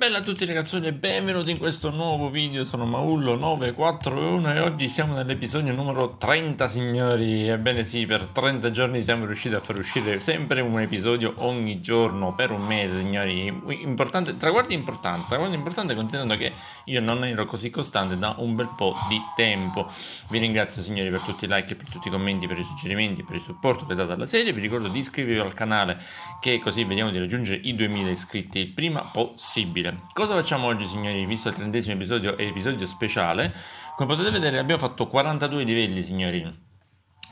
Bella a tutti ragazzuoli e benvenuti in questo nuovo video, sono Maullo941 e oggi siamo nell'episodio numero 30 signori Ebbene sì, per 30 giorni siamo riusciti a far uscire sempre un episodio ogni giorno per un mese signori importante, Traguardo importante, traguardo importante considerando che io non ero così costante da un bel po' di tempo Vi ringrazio signori per tutti i like, per tutti i commenti, per i suggerimenti, per il supporto che date alla serie Vi ricordo di iscrivervi al canale che così vediamo di raggiungere i 2000 iscritti il prima possibile Cosa facciamo oggi, signori? Visto il trentesimo episodio, episodio speciale, come potete vedere abbiamo fatto 42 livelli, signori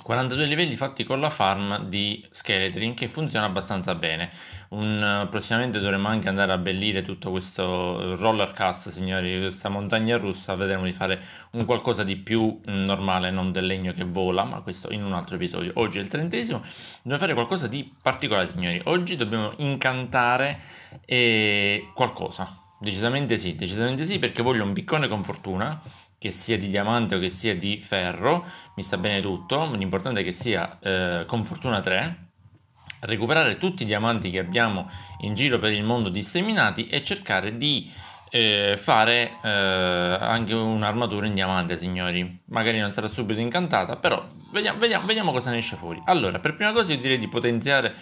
42 livelli fatti con la farm di Skeleton che funziona abbastanza bene. Un, prossimamente dovremo anche andare a abbellire tutto questo roller cast, signori, questa montagna russa. Vedremo di fare un qualcosa di più mm, normale, non del legno che vola, ma questo in un altro episodio. Oggi è il trentesimo, dobbiamo fare qualcosa di particolare, signori. Oggi dobbiamo incantare eh, qualcosa. Decisamente sì, decisamente sì, perché voglio un piccone con fortuna che sia di diamante o che sia di ferro, mi sta bene tutto, l'importante è che sia eh, con fortuna 3, recuperare tutti i diamanti che abbiamo in giro per il mondo disseminati e cercare di eh, fare eh, anche un'armatura in diamante, signori. Magari non sarà subito incantata, però vediamo, vediamo, vediamo cosa ne esce fuori. Allora, per prima cosa io direi di potenziare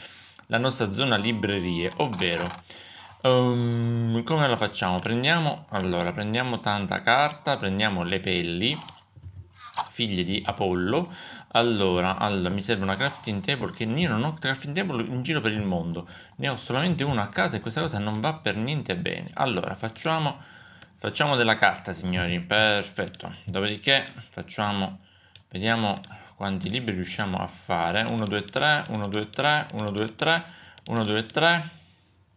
la nostra zona librerie, ovvero Um, come lo facciamo? Prendiamo, allora, prendiamo tanta carta, prendiamo le pelli, figlie di Apollo. Allora, allora, mi serve una crafting table che io non ho crafting table in giro per il mondo. Ne ho solamente una a casa e questa cosa non va per niente bene. Allora, facciamo, facciamo della carta, signori. Perfetto. Dopodiché facciamo, vediamo quanti libri riusciamo a fare. 1, 2, 3, 1, 2, 3, 1, 2, 3, 1, 2, 3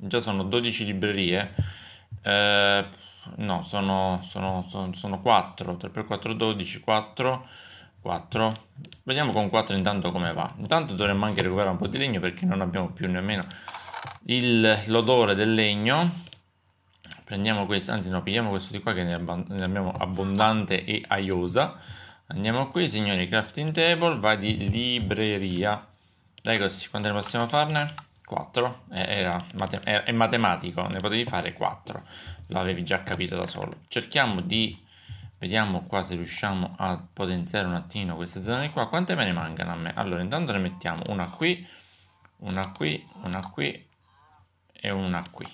già sono 12 librerie, eh, no, sono, sono, sono, sono 4, 3x4 12, 4, 4, vediamo con 4 intanto come va, intanto dovremmo anche recuperare un po' di legno perché non abbiamo più nemmeno l'odore del legno, prendiamo questo, anzi no, pigliamo questo di qua che ne, abbiamo abbondante e aiosa, andiamo qui signori, crafting table, va di libreria, dai così, quante ne possiamo farne? 4, era, è matematico, ne potevi fare 4, l'avevi già capito da solo. Cerchiamo di, vediamo qua se riusciamo a potenziare un attimo queste zone qua, quante me ne mancano a me? Allora intanto ne mettiamo una qui, una qui, una qui e una qui.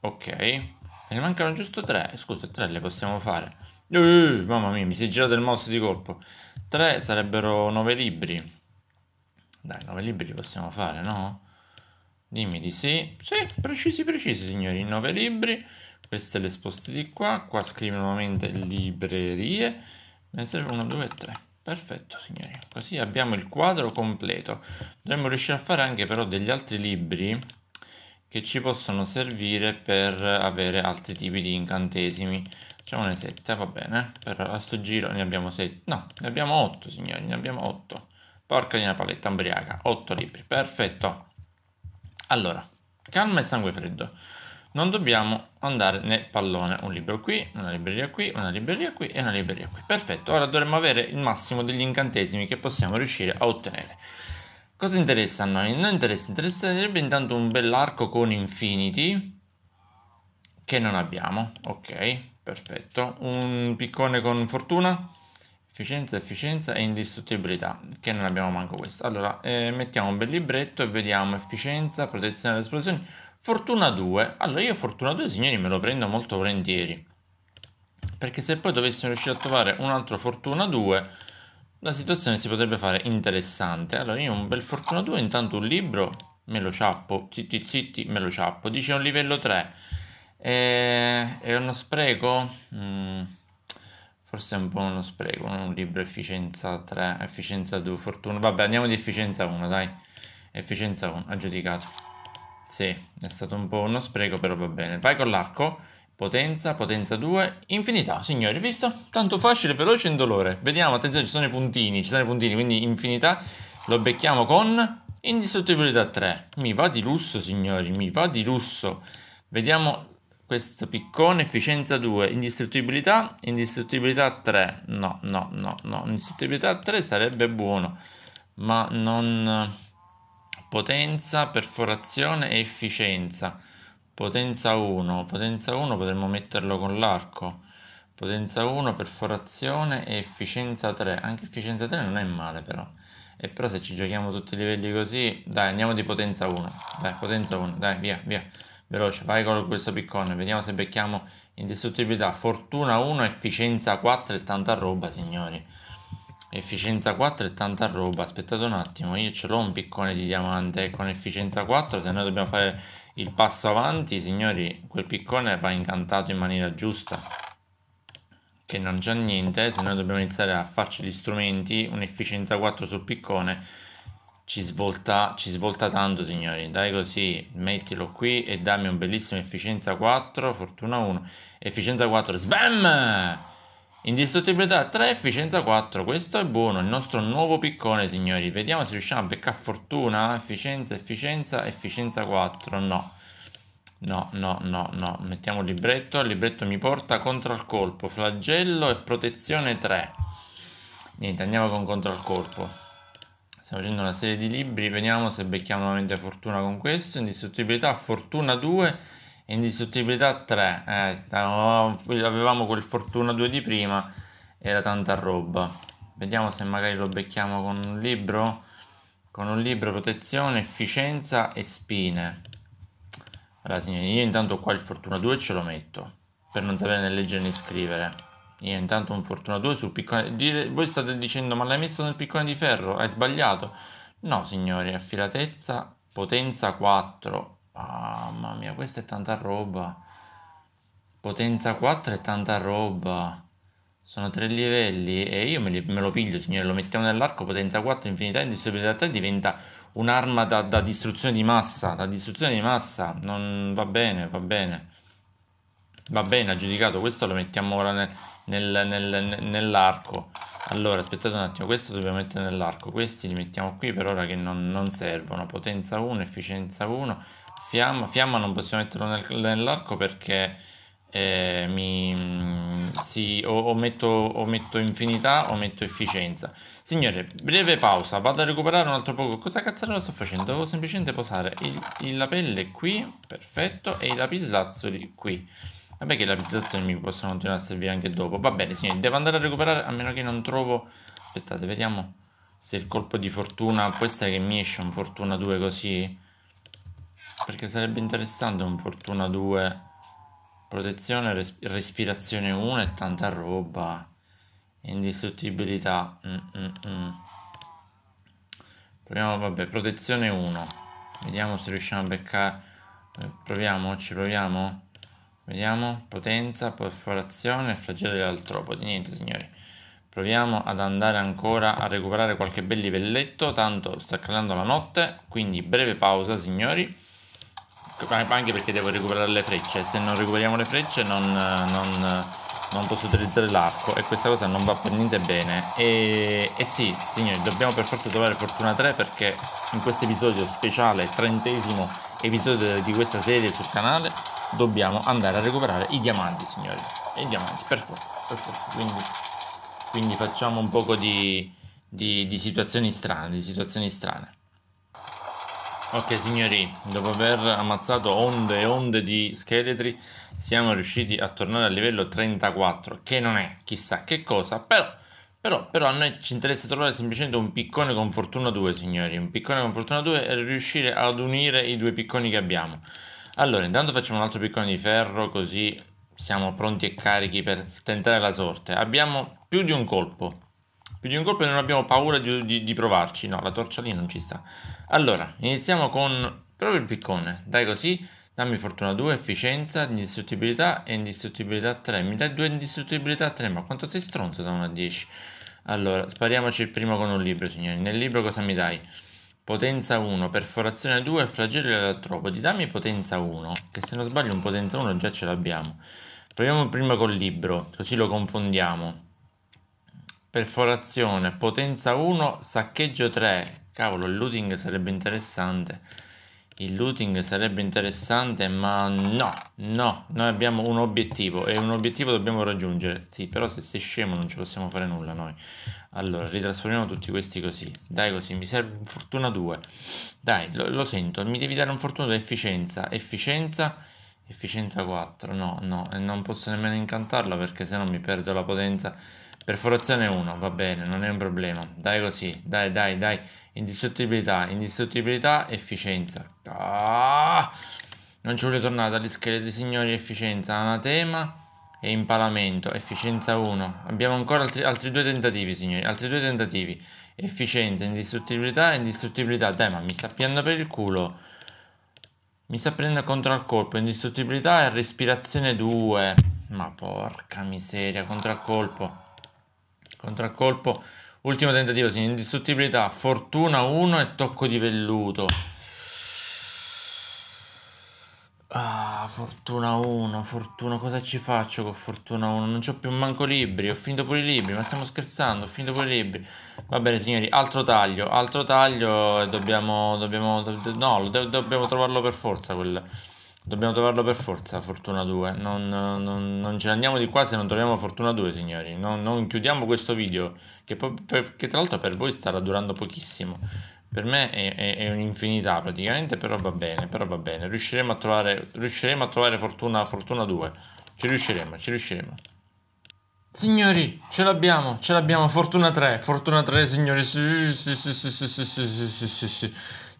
Ok, me ne mancano giusto 3, scusa 3 le possiamo fare. Uh, mamma mia, mi si è girato il mouse di colpo. 3 sarebbero 9 libri. Dai, 9 libri li possiamo fare, no? Dimmi di sì. Sì, precisi, precisi, signori. 9 libri. Queste le sposti di qua. Qua scrive nuovamente librerie. Ne serve 1, 2 e 3. Perfetto, signori. Così abbiamo il quadro completo. Dovremmo riuscire a fare anche però degli altri libri che ci possono servire per avere altri tipi di incantesimi. Facciamone 7, va bene. Per a sto giro ne abbiamo 7. No, ne abbiamo 8, signori, ne abbiamo 8. Porca di una paletta ambriaca, 8 libri. Perfetto. Allora, calma e sangue freddo. Non dobbiamo andare nel pallone. Un libro qui, una libreria qui, una libreria qui e una libreria qui. Perfetto, ora dovremmo avere il massimo degli incantesimi che possiamo riuscire a ottenere. Cosa interessa a noi? Non interessa, interesserebbe intanto un bell'arco con infinity che non abbiamo. Ok, perfetto. Un piccone con fortuna? efficienza, efficienza e indistruttibilità, che non abbiamo manco questo. Allora, eh, mettiamo un bel libretto e vediamo efficienza, protezione dalle esplosioni, fortuna 2. Allora, io fortuna 2, signori, me lo prendo molto volentieri, perché se poi dovessimo riuscire a trovare un altro fortuna 2, la situazione si potrebbe fare interessante. Allora, io un bel fortuna 2, intanto un libro, me lo ciappo, zitti zitti, me lo ciappo. Dice un livello 3. Eh, è uno spreco? Mm. Forse è un po' uno spreco, un libro efficienza 3, efficienza 2, fortuna. Vabbè, andiamo di efficienza 1, dai. Efficienza 1, aggiudicato. Sì, è stato un po' uno spreco, però va bene. Vai con l'arco. Potenza, potenza 2, infinità, signori, visto? Tanto facile, veloce e indolore. Vediamo, attenzione, ci sono i puntini, ci sono i puntini, quindi infinità. Lo becchiamo con indistruttibilità 3. Mi va di lusso, signori, mi va di lusso. Vediamo questo piccone, efficienza 2, indistruttibilità, indistruttibilità 3, no, no, no, no, indistruttibilità 3 sarebbe buono, ma non potenza, perforazione e efficienza, potenza 1, potenza 1 potremmo metterlo con l'arco, potenza 1, perforazione e efficienza 3, anche efficienza 3 non è male però, e però se ci giochiamo tutti i livelli così, dai andiamo di potenza 1, dai potenza 1, dai via, via. Veloce, vai con questo piccone. Vediamo se becchiamo indistruttibilità. Fortuna 1, efficienza 4 e tanta roba, signori. Efficienza 4 e tanta roba. Aspettate un attimo, io ce l'ho un piccone di diamante eh, con efficienza 4. Se noi dobbiamo fare il passo avanti, signori, quel piccone va incantato in maniera giusta. Che non c'è niente. Se noi dobbiamo iniziare a farci gli strumenti, un'efficienza 4 sul piccone ci svolta, ci svolta tanto, signori. Dai così, mettilo qui e dammi un bellissimo efficienza 4, fortuna 1, efficienza 4, sbam! Indistruttibilità 3, efficienza 4. Questo è buono, il nostro nuovo piccone, signori. Vediamo se riusciamo a beccare fortuna, efficienza, efficienza, efficienza 4. No. No, no, no, no. Mettiamo il libretto, il libretto mi porta contro al colpo, flagello e protezione 3. Niente, andiamo con contro al colpo. Stiamo facendo una serie di libri, vediamo se becchiamo nuovamente fortuna con questo. Indistruttibilità, fortuna 2 e indistruttibilità 3. Eh, stavamo, avevamo quel fortuna 2 di prima, era tanta roba. Vediamo se magari lo becchiamo con un libro. Con un libro protezione, efficienza e spine. Allora signori, io intanto qua il fortuna 2 ce lo metto, per non sapere né leggere né scrivere. Io intanto un fortuna 2 sul piccone. Dire, voi state dicendo, ma l'hai messo nel piccone di ferro? Hai sbagliato? No, signori, affilatezza, potenza 4. mamma mia, questa è tanta roba. Potenza 4 è tanta roba. Sono tre livelli e io me, li, me lo piglio, signore. Lo mettiamo nell'arco. Potenza 4, infinità, indistruttabilità 3 diventa un'arma da, da, distruzione di massa. Da distruzione di massa. Non va bene, va bene. Va bene, ha giudicato. Questo lo mettiamo ora nel nel, nel, nell'arco allora aspettate un attimo questo dobbiamo mettere nell'arco questi li mettiamo qui per ora che non, non servono potenza 1 efficienza 1 fiamma fiamma non possiamo metterlo nel, nell'arco perché eh, mi, sì, o, o, metto, o, metto, infinità o metto efficienza signore breve pausa vado a recuperare un altro poco cosa cazzo sto facendo devo semplicemente posare il, il, la pelle qui perfetto e i lapislazzoli qui Vabbè che le abitazioni mi possono continuare a servire anche dopo. Va bene, signori, devo andare a recuperare a meno che non trovo... Aspettate, vediamo se il colpo di fortuna... Può essere che mi esce un fortuna 2 così? Perché sarebbe interessante un fortuna 2... Protezione, res respirazione 1 e tanta roba. Indistruttibilità. Mm -mm -mm. Proviamo, vabbè, protezione 1. Vediamo se riusciamo a beccare... Eh, proviamo, ci proviamo? Vediamo, potenza, perforazione, flagello dell'altropode. Niente, signori. Proviamo ad andare ancora a recuperare qualche bel livelletto, tanto sta calando la notte, quindi breve pausa, signori. Anche perché devo recuperare le frecce, se non recuperiamo le frecce non, non, non posso utilizzare l'arco e questa cosa non va per niente bene. E, e sì, signori, dobbiamo per forza trovare Fortuna 3 perché in questo episodio speciale, trentesimo episodio di questa serie sul canale, dobbiamo andare a recuperare i diamanti, signori. E i diamanti, per forza, per forza. Quindi, quindi facciamo un po' di, di, di, situazioni strane, di situazioni strane. Ok signori, dopo aver ammazzato onde e onde di scheletri siamo riusciti a tornare al livello 34, che non è chissà che cosa, però, però, però a noi ci interessa trovare semplicemente un piccone con fortuna 2 signori, un piccone con fortuna 2 e riuscire ad unire i due picconi che abbiamo. Allora, intanto facciamo un altro piccone di ferro così siamo pronti e carichi per tentare la sorte. Abbiamo più di un colpo. Più di un colpo e non abbiamo paura di, di, di provarci. No, la torcia lì non ci sta. Allora, iniziamo con proprio il piccone. Dai così, dammi fortuna 2, efficienza, indistruttibilità e indistruttibilità 3. Mi dai 2 indistruttibilità 3, ma quanto sei stronzo da 1 a 10? Allora, spariamoci il primo con un libro, signori. Nel libro cosa mi dai? potenza 1, perforazione 2, flagello elettropo. Dammi potenza 1, che se non sbaglio un potenza 1 già ce l'abbiamo. Proviamo prima col libro, così lo confondiamo. Perforazione, potenza 1, saccheggio 3. Cavolo, il looting sarebbe interessante. Il looting sarebbe interessante, ma no, no, noi abbiamo un obiettivo e un obiettivo dobbiamo raggiungere. Sì, però se sei scemo non ci possiamo fare nulla noi. Allora, ritrasformiamo tutti questi così. Dai così, mi serve un fortuna 2. Dai, lo, lo sento, mi devi dare un fortuna 2, efficienza, efficienza, efficienza 4. No, no, e non posso nemmeno incantarla perché se no mi perdo la potenza Perforazione 1, va bene, non è un problema. Dai così, dai, dai, dai. Indistruttibilità, indistruttibilità, efficienza. Ah! Non ci voglio tornare dagli scheletri signori, efficienza, anatema e impalamento, efficienza 1. Abbiamo ancora altri, altri, due tentativi signori, altri due tentativi. Efficienza, indistruttibilità, indistruttibilità. Dai, ma mi sta piando per il culo. Mi sta prendendo contro al colpo, indistruttibilità e respirazione 2. Ma porca miseria, contro al colpo. Contraccolpo, ultimo tentativo, segno indistruttibilità, fortuna 1 e tocco di velluto. Ah, fortuna 1, fortuna, cosa ci faccio con fortuna 1? Non ho più manco libri, ho finito pure i libri, ma stiamo scherzando, ho finito pure i libri. Va bene signori, altro taglio, altro taglio, e dobbiamo, dobbiamo, do, no, do, dobbiamo trovarlo per forza quel... Dobbiamo trovarlo per forza, Fortuna 2. Non, non, non, ce ne andiamo di qua se non troviamo Fortuna 2, signori. Non, non chiudiamo questo video, che, per, che tra l'altro per voi starà durando pochissimo. Per me è, è, è un'infinità praticamente, però va bene, però va bene. Riusciremo a trovare, riusciremo a trovare Fortuna, Fortuna 2. Ci riusciremo, ci riusciremo. Signori, ce l'abbiamo, ce l'abbiamo. Fortuna 3, Fortuna 3, signori. Sì, sì, sì, sì, sì, sì, sì, sì, sì. sì.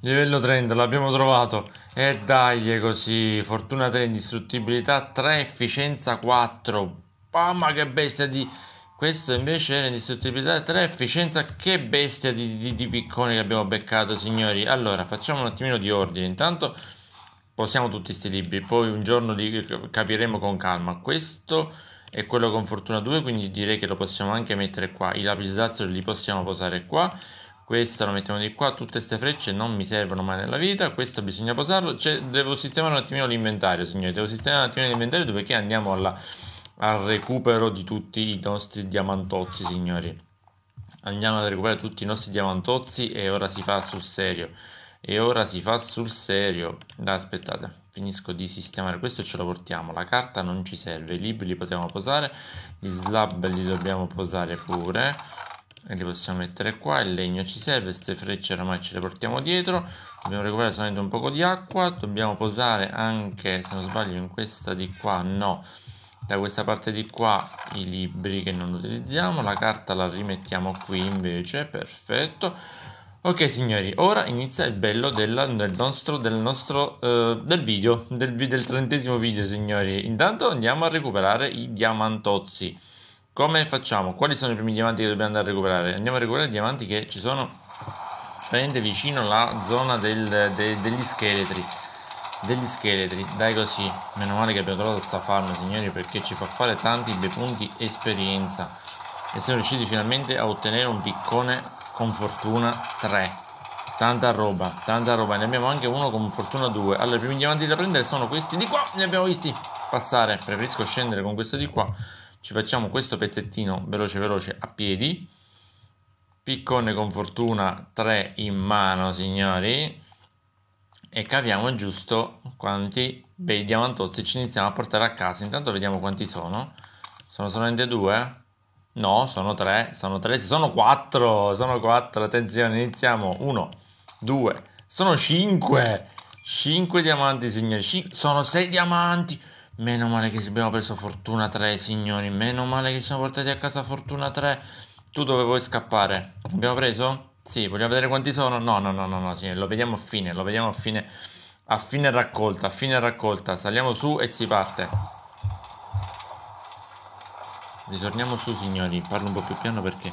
Livello 30, l'abbiamo trovato. E eh dai, così. Fortuna 3, indistruttibilità 3, efficienza 4. Mamma che bestia di... Questo invece era indistruttibilità 3, efficienza. Che bestia di, di, di piccone che abbiamo beccato, signori. Allora, facciamo un attimino di ordine. Intanto posiamo tutti questi libri. Poi un giorno li capiremo con calma. Questo è quello con Fortuna 2, quindi direi che lo possiamo anche mettere qua. I lapislazzoli li possiamo posare qua. Questa lo mettiamo di qua, tutte queste frecce non mi servono mai nella vita, questo bisogna posarlo, cioè, devo sistemare un attimino l'inventario signori, devo sistemare un attimino l'inventario perché andiamo alla, al recupero di tutti i nostri diamantozzi signori. Andiamo a recuperare tutti i nostri diamantozzi e ora si fa sul serio. E ora si fa sul serio. Dai, aspettate finisco di sistemare questo e ce lo portiamo la carta non ci serve i libri li possiamo posare gli slab li dobbiamo posare pure e li possiamo mettere qua il legno ci serve queste frecce oramai ce le portiamo dietro dobbiamo recuperare solamente un poco di acqua dobbiamo posare anche se non sbaglio in questa di qua no da questa parte di qua i libri che non utilizziamo la carta la rimettiamo qui invece perfetto ok signori ora inizia il bello della, del nostro, del, nostro eh, del video del, del trentesimo video signori intanto andiamo a recuperare i diamantozzi come facciamo? Quali sono i primi diamanti che dobbiamo andare a recuperare? Andiamo a recuperare i diamanti che ci sono praticamente vicino alla zona del, de, degli scheletri. Degli scheletri, dai così. Meno male che abbiamo trovato sta farm, signori, perché ci fa fare tanti bei punti esperienza. E siamo riusciti finalmente a ottenere un piccone con fortuna 3 tanta roba, tanta roba. Ne abbiamo anche uno con fortuna 2. Allora, i primi diamanti da prendere sono questi di qua. Ne abbiamo visti passare. Preferisco scendere con questo di qua ci facciamo questo pezzettino veloce veloce a piedi piccone con fortuna 3 in mano signori e capiamo giusto quanti bei diamantotti ci iniziamo a portare a casa intanto vediamo quanti sono sono solamente due no sono tre sono tre sono quattro sono quattro attenzione iniziamo uno due sono cinque cinque diamanti signori Cin sono sei diamanti Meno male che abbiamo preso Fortuna 3, signori. Meno male che ci siamo portati a casa Fortuna 3. Tu dove vuoi scappare? Abbiamo preso? Sì, vogliamo vedere quanti sono? No, no, no, no, no, sì, lo vediamo a fine, lo vediamo a fine, a fine raccolta, a fine raccolta. Saliamo su e si parte. Ritorniamo su, signori. Parlo un po' più piano perché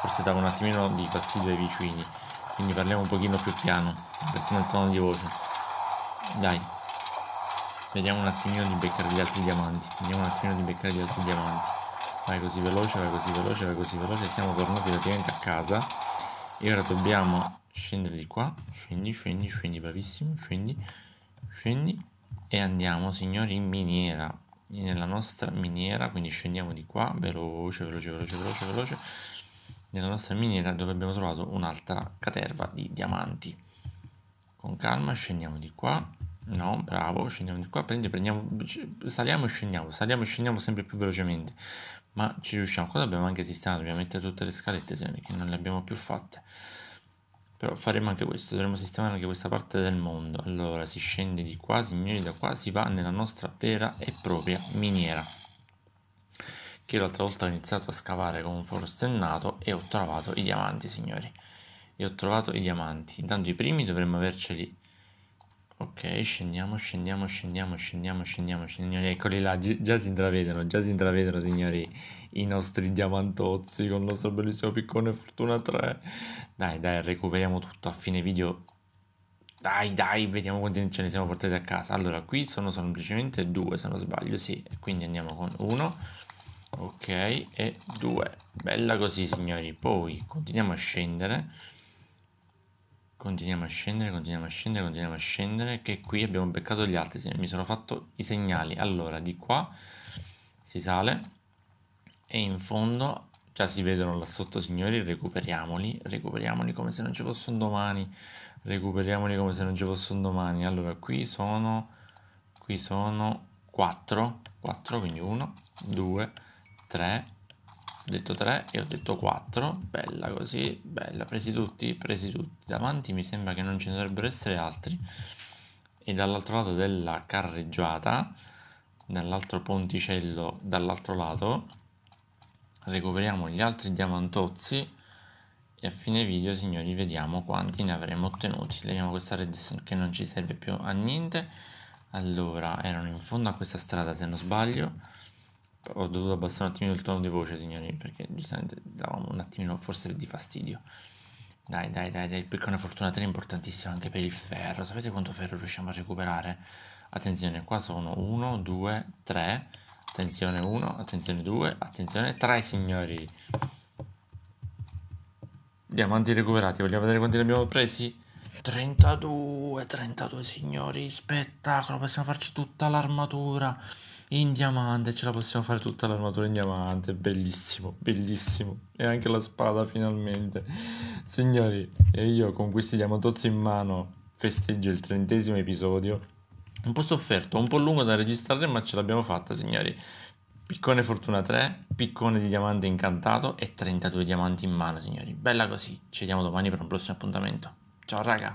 forse dava un attimino di fastidio ai vicini. Quindi parliamo un pochino più piano, restiamo il tono di voce. Dai, Vediamo un attimino di beccare gli altri diamanti. Vediamo un attimino di beccare gli altri diamanti. Vai così veloce, vai così veloce, vai così veloce. Siamo tornati praticamente a casa. E ora dobbiamo scendere di qua. Scendi, scendi, scendi, bravissimo. Scendi, scendi. E andiamo, signori, in miniera. Nella nostra miniera, quindi scendiamo di qua. Veloce, veloce, veloce, veloce, veloce. Nella nostra miniera dove abbiamo trovato un'altra caterva di diamanti. Con calma scendiamo di qua No, bravo, scendiamo di qua, prendi, prendiamo, saliamo e scendiamo, saliamo e scendiamo sempre più velocemente. Ma ci riusciamo, qua dobbiamo anche sistemare, dobbiamo mettere tutte le scalette, che non le abbiamo più fatte. Però faremo anche questo, dovremo sistemare anche questa parte del mondo. Allora, si scende di qua, signori, da qua si va nella nostra vera e propria miniera. Che l'altra volta ho iniziato a scavare con un foro stennato e ho trovato i diamanti, signori. E ho trovato i diamanti. Intanto i primi dovremmo averceli Ok, scendiamo, scendiamo, scendiamo, scendiamo, scendiamo, signori, eccoli là, già si intravedono, già si intravedono, signori, i nostri diamantozzi con il nostro bellissimo piccone Fortuna 3. Dai, dai, recuperiamo tutto a fine video. Dai, dai, vediamo quanti ce ne siamo portati a casa. Allora, qui sono semplicemente due, se non sbaglio, sì, quindi andiamo con uno, ok, e due. Bella così, signori, poi continuiamo a scendere. Continuiamo a scendere, continuiamo a scendere, continuiamo a scendere, che qui abbiamo beccato gli altri, mi sono fatto i segnali. Allora, di qua si sale e in fondo già cioè, si vedono là sotto, signori, recuperiamoli, recuperiamoli come se non ci fossero domani, recuperiamoli come se non ci fossero domani. Allora, qui sono, qui sono 4, 4, quindi 1, 2, 3, ho detto 3 e ho detto 4, bella così, bella, presi tutti, presi tutti, davanti mi sembra che non ci dovrebbero essere altri, e dall'altro lato della carreggiata, nell'altro ponticello dall'altro lato, recuperiamo gli altri diamantozzi e a fine video signori vediamo quanti ne avremo ottenuti, leviamo questa redstone che non ci serve più a niente, allora erano in fondo a questa strada se non sbaglio, ho dovuto abbassare un attimino il tono di voce, signori, perché giustamente davamo un attimino forse di fastidio. Dai, dai, dai, dai, il piccone fortuna 3 è importantissimo anche per il ferro. Sapete quanto ferro riusciamo a recuperare? Attenzione, qua sono 1, 2, 3. Attenzione 1, attenzione 2, attenzione 3, signori. Diamanti recuperati, vogliamo vedere quanti ne abbiamo presi? 32, 32, signori, spettacolo, possiamo farci tutta l'armatura in diamante, ce la possiamo fare tutta l'armatura in diamante, bellissimo, bellissimo. E anche la spada finalmente. Signori, e io con questi diamantozzi in mano festeggio il trentesimo episodio. Un po' sofferto, un po' lungo da registrare, ma ce l'abbiamo fatta, signori. Piccone Fortuna 3, piccone di diamante incantato e 32 diamanti in mano, signori. Bella così. Ci vediamo domani per un prossimo appuntamento. Ciao raga!